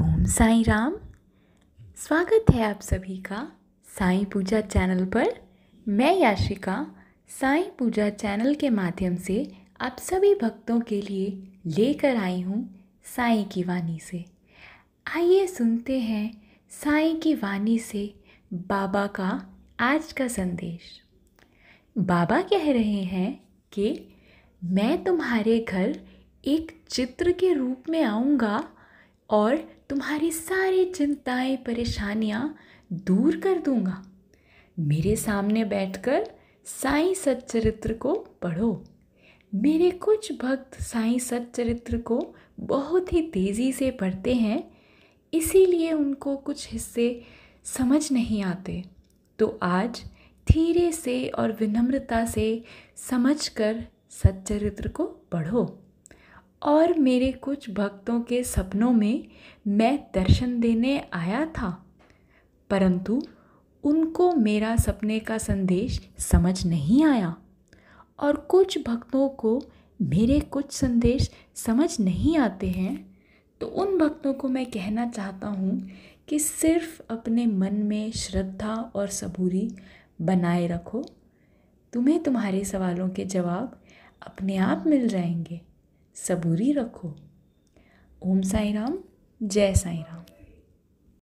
ओम साई राम स्वागत है आप सभी का साई पूजा चैनल पर मैं याशिका साई पूजा चैनल के माध्यम से आप सभी भक्तों के लिए लेकर आई हूँ साई की वाणी से आइए सुनते हैं साई की वाणी से बाबा का आज का संदेश बाबा कह रहे हैं कि मैं तुम्हारे घर एक चित्र के रूप में आऊँगा और तुम्हारी सारी चिंताएं परेशानियां दूर कर दूंगा मेरे सामने बैठकर साई सच्चरित्र को पढ़ो मेरे कुछ भक्त साई सच्चरित्र को बहुत ही तेज़ी से पढ़ते हैं इसीलिए उनको कुछ हिस्से समझ नहीं आते तो आज धीरे से और विनम्रता से समझकर सच्चरित्र को पढ़ो और मेरे कुछ भक्तों के सपनों में मैं दर्शन देने आया था परंतु उनको मेरा सपने का संदेश समझ नहीं आया और कुछ भक्तों को मेरे कुछ संदेश समझ नहीं आते हैं तो उन भक्तों को मैं कहना चाहता हूँ कि सिर्फ अपने मन में श्रद्धा और सबूरी बनाए रखो तुम्हें तुम्हारे सवालों के जवाब अपने आप मिल जाएंगे सबूरी रखो ओम साई राम जय साई राम